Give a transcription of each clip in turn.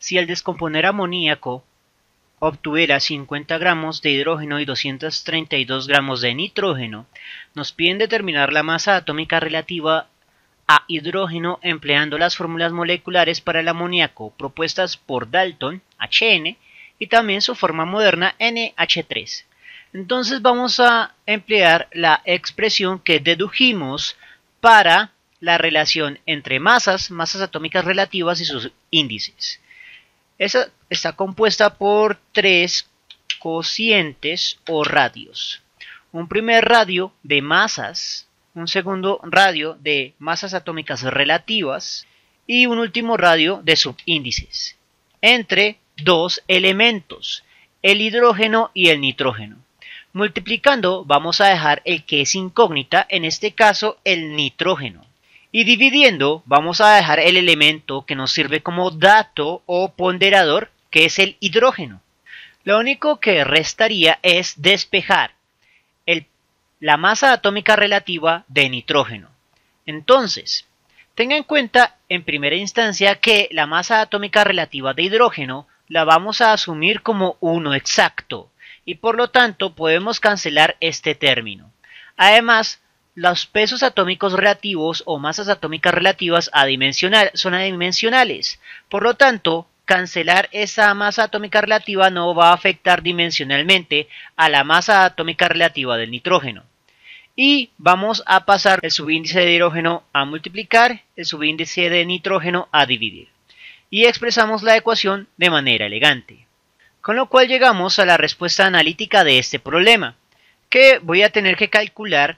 Si al descomponer amoníaco obtuviera 50 gramos de hidrógeno y 232 gramos de nitrógeno, nos piden determinar la masa atómica relativa a hidrógeno empleando las fórmulas moleculares para el amoníaco propuestas por Dalton, HN, y también su forma moderna NH3. Entonces vamos a emplear la expresión que dedujimos para la relación entre masas, masas atómicas relativas y sus índices. Esa está compuesta por tres cocientes o radios. Un primer radio de masas, un segundo radio de masas atómicas relativas y un último radio de subíndices, entre dos elementos, el hidrógeno y el nitrógeno. Multiplicando vamos a dejar el que es incógnita, en este caso el nitrógeno. Y dividiendo vamos a dejar el elemento que nos sirve como dato o ponderador, que es el hidrógeno. Lo único que restaría es despejar la masa atómica relativa de nitrógeno. Entonces, tenga en cuenta en primera instancia que la masa atómica relativa de hidrógeno la vamos a asumir como 1 exacto y por lo tanto podemos cancelar este término. Además, los pesos atómicos relativos o masas atómicas relativas adimensional son adimensionales. Por lo tanto, cancelar esa masa atómica relativa no va a afectar dimensionalmente a la masa atómica relativa del nitrógeno. Y vamos a pasar el subíndice de hidrógeno a multiplicar, el subíndice de nitrógeno a dividir. Y expresamos la ecuación de manera elegante. Con lo cual llegamos a la respuesta analítica de este problema, que voy a tener que calcular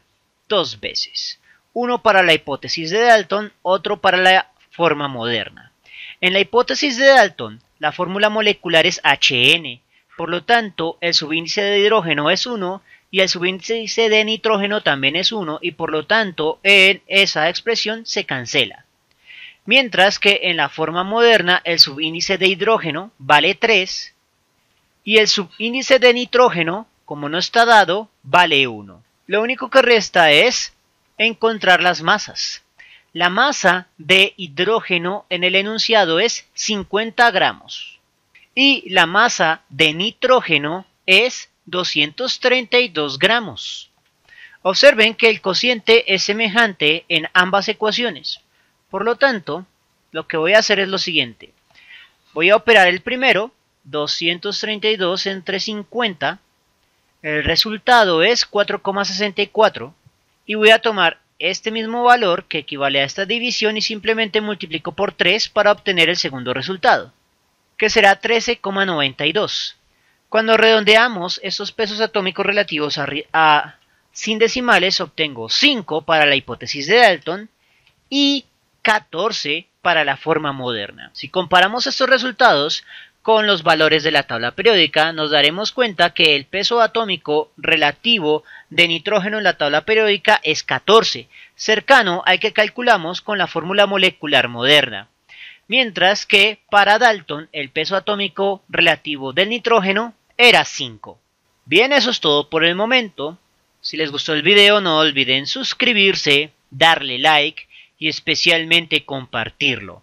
dos veces, uno para la hipótesis de Dalton, otro para la forma moderna. En la hipótesis de Dalton, la fórmula molecular es HN, por lo tanto, el subíndice de hidrógeno es 1 y el subíndice de nitrógeno también es 1 y por lo tanto en esa expresión se cancela. Mientras que en la forma moderna el subíndice de hidrógeno vale 3 y el subíndice de nitrógeno, como no está dado, vale 1. Lo único que resta es encontrar las masas. La masa de hidrógeno en el enunciado es 50 gramos y la masa de nitrógeno es 232 gramos. Observen que el cociente es semejante en ambas ecuaciones. Por lo tanto, lo que voy a hacer es lo siguiente. Voy a operar el primero, 232 entre 50, el resultado es 4,64 y voy a tomar este mismo valor que equivale a esta división y simplemente multiplico por 3 para obtener el segundo resultado, que será 13,92. Cuando redondeamos estos pesos atómicos relativos a, a, sin decimales obtengo 5 para la hipótesis de Dalton y 14 para la forma moderna. Si comparamos estos resultados con los valores de la tabla periódica, nos daremos cuenta que el peso atómico relativo de nitrógeno en la tabla periódica es 14, cercano al que calculamos con la fórmula molecular moderna. Mientras que para Dalton el peso atómico relativo del nitrógeno era 5. Bien, eso es todo por el momento. Si les gustó el video no olviden suscribirse, darle like y especialmente compartirlo.